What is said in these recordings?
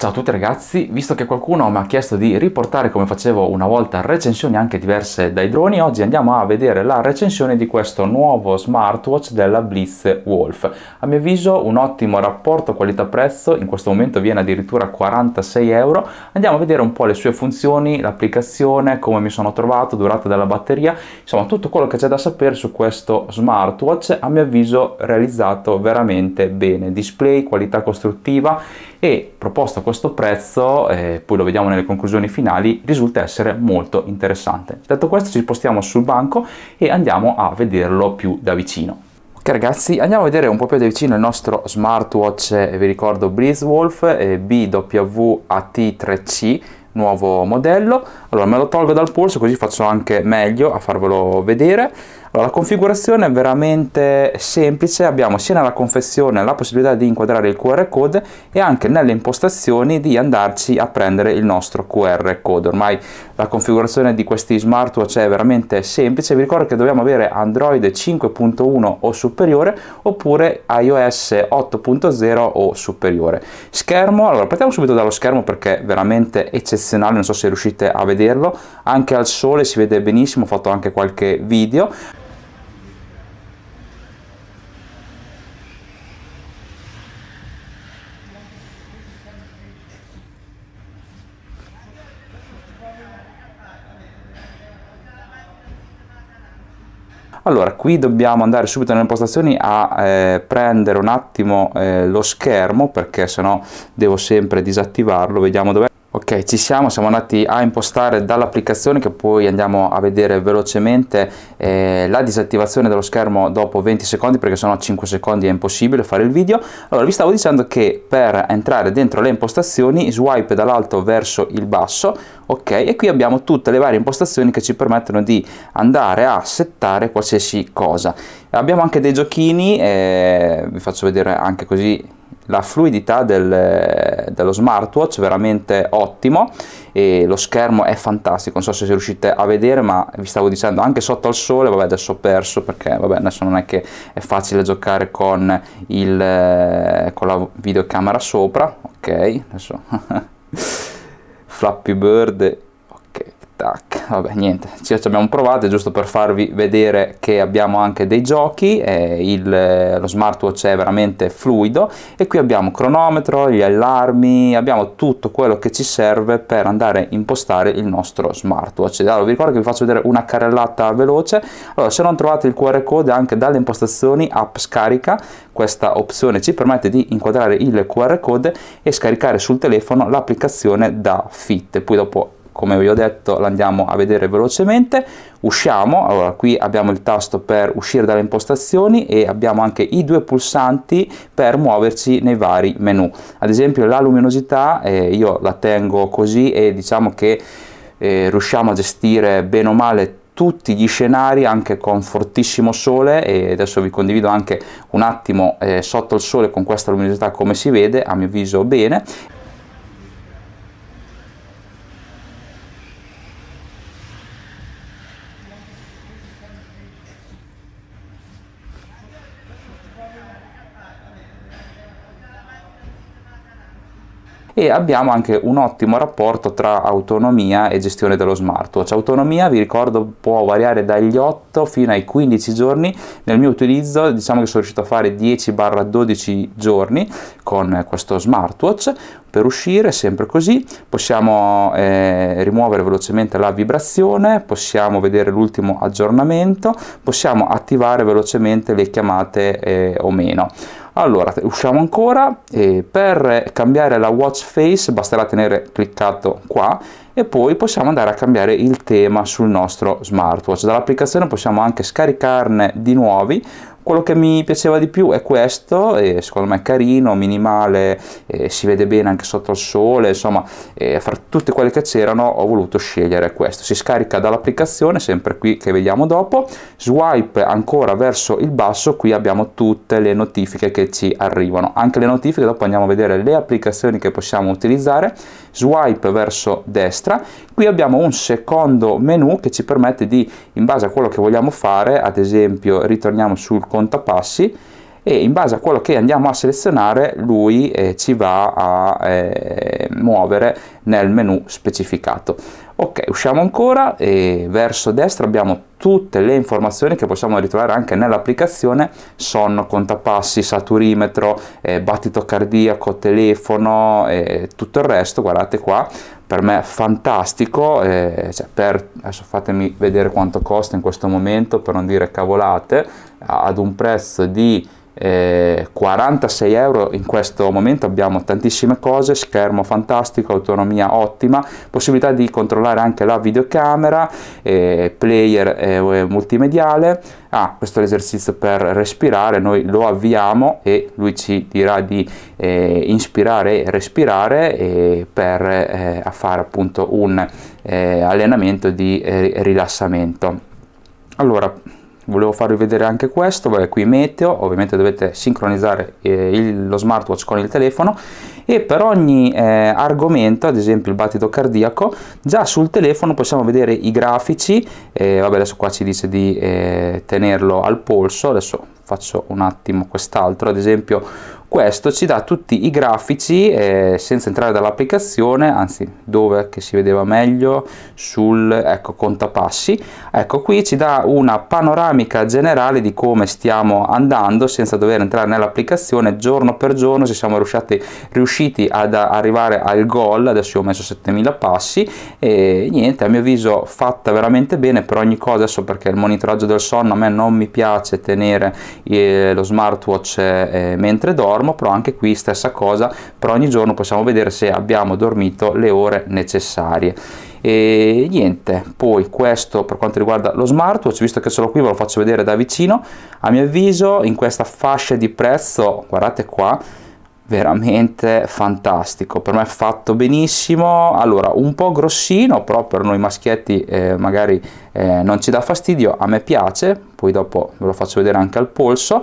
Ciao a tutti ragazzi, visto che qualcuno mi ha chiesto di riportare come facevo una volta recensioni anche diverse dai droni, oggi andiamo a vedere la recensione di questo nuovo smartwatch della Blitz Wolf. A mio avviso un ottimo rapporto qualità-prezzo, in questo momento viene addirittura 46 euro. Andiamo a vedere un po' le sue funzioni, l'applicazione, come mi sono trovato, durata della batteria, insomma tutto quello che c'è da sapere su questo smartwatch, a mio avviso realizzato veramente bene. Display, qualità costruttiva e proposta questo prezzo, eh, poi lo vediamo nelle conclusioni finali, risulta essere molto interessante. Detto questo ci spostiamo sul banco e andiamo a vederlo più da vicino. Ok ragazzi, andiamo a vedere un po' più da vicino il nostro smartwatch, eh, vi ricordo Breezewolf eh, BWAT3C nuovo modello allora me lo tolgo dal polso così faccio anche meglio a farvelo vedere allora, la configurazione è veramente semplice, abbiamo sia nella confezione la possibilità di inquadrare il QR code e anche nelle impostazioni di andarci a prendere il nostro QR code. Ormai la configurazione di questi smartwatch è veramente semplice, vi ricordo che dobbiamo avere Android 5.1 o superiore oppure iOS 8.0 o superiore. Schermo, allora partiamo subito dallo schermo perché è veramente eccezionale, non so se riuscite a vederlo, anche al sole si vede benissimo, ho fatto anche qualche video. Allora, qui dobbiamo andare subito nelle impostazioni a eh, prendere un attimo eh, lo schermo perché sennò devo sempre disattivarlo. Vediamo dov'è Ok, ci siamo, siamo andati a impostare dall'applicazione che poi andiamo a vedere velocemente eh, la disattivazione dello schermo dopo 20 secondi perché sennò 5 secondi è impossibile fare il video. Allora vi stavo dicendo che per entrare dentro le impostazioni swipe dall'alto verso il basso, ok, e qui abbiamo tutte le varie impostazioni che ci permettono di andare a settare qualsiasi cosa. Abbiamo anche dei giochini, eh, vi faccio vedere anche così la fluidità del, dello smartwatch veramente ottimo e lo schermo è fantastico non so se riuscite a vedere ma vi stavo dicendo anche sotto al sole vabbè adesso ho perso perché vabbè adesso non è che è facile giocare con il eh, con la videocamera sopra ok adesso Flappy Bird ok tac vabbè niente, ci, ci abbiamo provato giusto per farvi vedere che abbiamo anche dei giochi, eh, il, lo smartwatch è veramente fluido e qui abbiamo cronometro, gli allarmi, abbiamo tutto quello che ci serve per andare a impostare il nostro smartwatch. Allora vi ricordo che vi faccio vedere una carrellata veloce, allora se non trovate il QR code anche dalle impostazioni app scarica, questa opzione ci permette di inquadrare il QR code e scaricare sul telefono l'applicazione da Fit, poi dopo come vi ho detto l'andiamo a vedere velocemente usciamo allora qui abbiamo il tasto per uscire dalle impostazioni e abbiamo anche i due pulsanti per muoverci nei vari menu ad esempio la luminosità eh, io la tengo così e diciamo che eh, riusciamo a gestire bene o male tutti gli scenari anche con fortissimo sole e adesso vi condivido anche un attimo eh, sotto il sole con questa luminosità come si vede a mio avviso bene e abbiamo anche un ottimo rapporto tra autonomia e gestione dello smartwatch. Autonomia, vi ricordo, può variare dagli 8 fino ai 15 giorni. Nel mio utilizzo diciamo che sono riuscito a fare 10-12 giorni con questo smartwatch per uscire, sempre così. Possiamo eh, rimuovere velocemente la vibrazione, possiamo vedere l'ultimo aggiornamento, possiamo attivare velocemente le chiamate eh, o meno allora usciamo ancora e per cambiare la watch face basterà tenere cliccato qua e poi possiamo andare a cambiare il tema sul nostro smartwatch dall'applicazione possiamo anche scaricarne di nuovi quello che mi piaceva di più è questo e secondo me è carino, minimale eh, si vede bene anche sotto il sole insomma eh, fra tutte quelle che c'erano ho voluto scegliere questo si scarica dall'applicazione sempre qui che vediamo dopo swipe ancora verso il basso qui abbiamo tutte le notifiche che ci arrivano anche le notifiche dopo andiamo a vedere le applicazioni che possiamo utilizzare swipe verso destra qui abbiamo un secondo menu che ci permette di in base a quello che vogliamo fare ad esempio ritorniamo sul controllo, contapassi e in base a quello che andiamo a selezionare lui eh, ci va a eh, muovere nel menu specificato ok usciamo ancora e verso destra abbiamo tutte le informazioni che possiamo ritrovare anche nell'applicazione sonno, contapassi, saturimetro, eh, battito cardiaco, telefono e eh, tutto il resto guardate qua per me fantastico, eh, cioè per, adesso fatemi vedere quanto costa in questo momento per non dire cavolate, ad un prezzo di 46 eh, euro in questo momento abbiamo tantissime cose schermo fantastico autonomia ottima possibilità di controllare anche la videocamera eh, player eh, eh multimediale ah questo è l'esercizio per respirare noi lo avviamo e lui ci dirà di eh, inspirare e respirare per fare appunto un allenamento di rilassamento allora volevo farvi vedere anche questo beh, qui meteo ovviamente dovete sincronizzare eh, il, lo smartwatch con il telefono e per ogni eh, argomento ad esempio il battito cardiaco già sul telefono possiamo vedere i grafici eh, vabbè adesso qua ci dice di eh, tenerlo al polso adesso faccio un attimo quest'altro ad esempio questo ci dà tutti i grafici eh, senza entrare dall'applicazione anzi dove che si vedeva meglio sul ecco, contapassi ecco qui ci dà una panoramica generale di come stiamo andando senza dover entrare nell'applicazione giorno per giorno se siamo riusciti, riusciti ad arrivare al goal adesso ho messo 7000 passi e niente a mio avviso fatta veramente bene per ogni cosa adesso perché il monitoraggio del sonno a me non mi piace tenere eh, lo smartwatch eh, mentre dormo dormo però anche qui stessa cosa però ogni giorno possiamo vedere se abbiamo dormito le ore necessarie e niente poi questo per quanto riguarda lo smartwatch visto che ce l'ho qui ve lo faccio vedere da vicino a mio avviso in questa fascia di prezzo guardate qua veramente fantastico per me è fatto benissimo allora un po' grossino però per noi maschietti eh, magari eh, non ci dà fastidio a me piace poi dopo ve lo faccio vedere anche al polso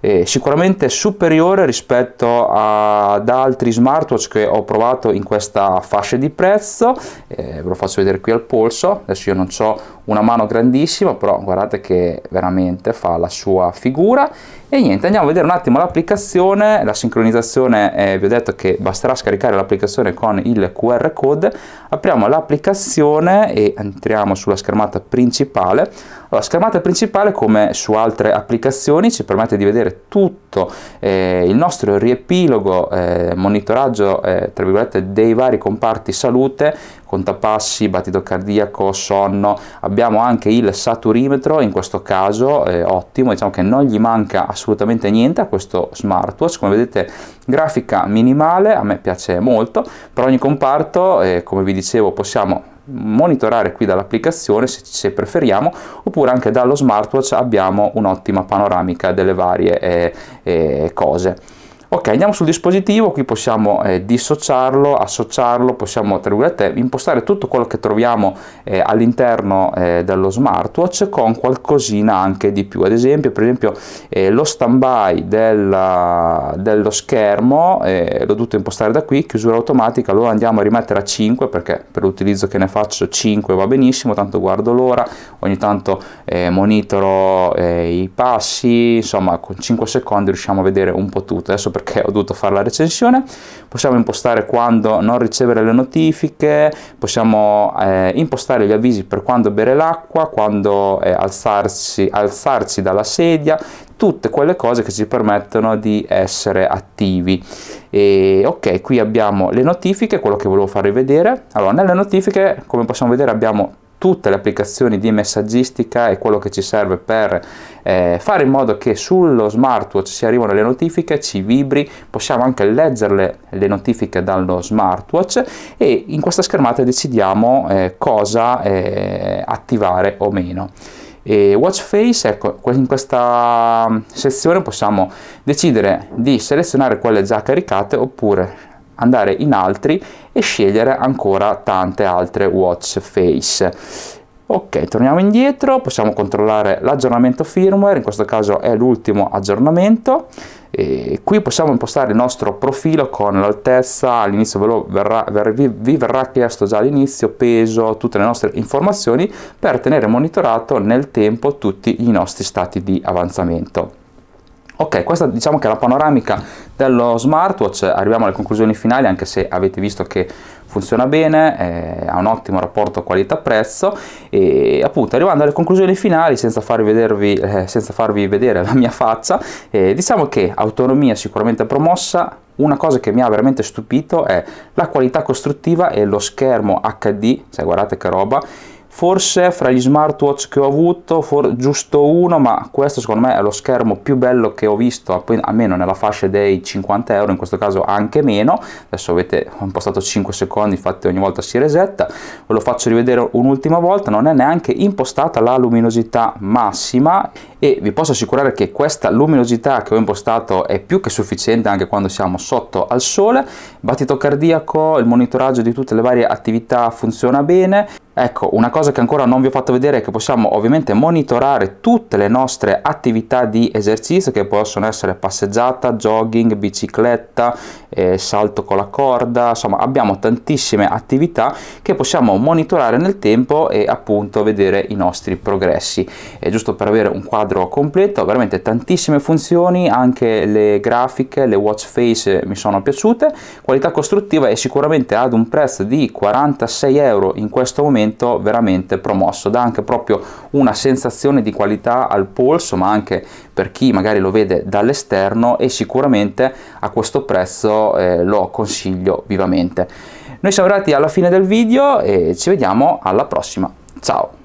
eh, sicuramente superiore rispetto a, ad altri smartwatch che ho provato in questa fascia di prezzo eh, ve lo faccio vedere qui al polso adesso io non ho una mano grandissima però guardate che veramente fa la sua figura e niente andiamo a vedere un attimo l'applicazione la sincronizzazione eh, vi ho detto che basterà scaricare l'applicazione con il QR code apriamo l'applicazione e entriamo sulla schermata principale la schermata principale, come su altre applicazioni, ci permette di vedere tutto eh, il nostro riepilogo, eh, monitoraggio eh, tra virgolette, dei vari comparti salute, contapassi, battito cardiaco, sonno, abbiamo anche il saturimetro, in questo caso eh, ottimo, diciamo che non gli manca assolutamente niente a questo smartwatch, come vedete grafica minimale, a me piace molto, per ogni comparto, eh, come vi dicevo, possiamo monitorare qui dall'applicazione se, se, preferiamo oppure anche dallo smartwatch abbiamo un'ottima panoramica delle varie eh, eh, cose ok andiamo sul dispositivo qui possiamo eh, dissociarlo associarlo possiamo tra virgolette impostare tutto quello che troviamo eh, all'interno eh, dello smartwatch con qualcosina anche di più ad esempio per esempio eh, lo stand by del, dello schermo eh, l'ho dovuto impostare da qui chiusura automatica allora andiamo a rimettere a 5 perché per l'utilizzo che ne faccio 5 va benissimo tanto guardo l'ora ogni tanto eh, monitoro i passi insomma con 5 secondi riusciamo a vedere un po' tutto adesso per perché ho dovuto fare la recensione, possiamo impostare quando non ricevere le notifiche, possiamo eh, impostare gli avvisi per quando bere l'acqua, quando eh, alzarsi, alzarsi dalla sedia, tutte quelle cose che ci permettono di essere attivi. E, ok, qui abbiamo le notifiche, quello che volevo farvi vedere. Allora, nelle notifiche, come possiamo vedere, abbiamo tutte le applicazioni di messaggistica e quello che ci serve per eh, fare in modo che sullo smartwatch si arrivano le notifiche, ci vibri, possiamo anche leggerle le notifiche dallo smartwatch e in questa schermata decidiamo eh, cosa eh, attivare o meno. E watch face, ecco, in questa sezione possiamo decidere di selezionare quelle già caricate oppure andare in altri e scegliere ancora tante altre watch face. Ok, torniamo indietro, possiamo controllare l'aggiornamento firmware, in questo caso è l'ultimo aggiornamento. E qui possiamo impostare il nostro profilo con l'altezza, all'inizio ve verrà, ver, vi, vi, verrà chiesto già all'inizio, peso, tutte le nostre informazioni per tenere monitorato nel tempo tutti i nostri stati di avanzamento. Ok, questa diciamo che è la panoramica dello smartwatch, arriviamo alle conclusioni finali anche se avete visto che funziona bene, eh, ha un ottimo rapporto qualità-prezzo e appunto arrivando alle conclusioni finali senza farvi, vedervi, eh, senza farvi vedere la mia faccia, eh, diciamo che autonomia sicuramente promossa, una cosa che mi ha veramente stupito è la qualità costruttiva e lo schermo HD, cioè guardate che roba, forse fra gli smartwatch che ho avuto giusto uno ma questo secondo me è lo schermo più bello che ho visto almeno nella fascia dei 50 euro in questo caso anche meno adesso avete impostato 5 secondi infatti ogni volta si resetta ve lo faccio rivedere un'ultima volta non è neanche impostata la luminosità massima e vi posso assicurare che questa luminosità che ho impostato è più che sufficiente anche quando siamo sotto al sole battito cardiaco il monitoraggio di tutte le varie attività funziona bene Ecco, una cosa che ancora non vi ho fatto vedere è che possiamo ovviamente monitorare tutte le nostre attività di esercizio che possono essere passeggiata, jogging, bicicletta, eh, salto con la corda, insomma abbiamo tantissime attività che possiamo monitorare nel tempo e appunto vedere i nostri progressi. E giusto per avere un quadro completo, veramente tantissime funzioni, anche le grafiche, le watch face mi sono piaciute, qualità costruttiva e sicuramente ad un prezzo di 46 euro in questo momento movimento veramente promosso, dà anche proprio una sensazione di qualità al polso, ma anche per chi magari lo vede dall'esterno e sicuramente a questo prezzo eh, lo consiglio vivamente. Noi siamo arrivati alla fine del video e ci vediamo alla prossima. Ciao!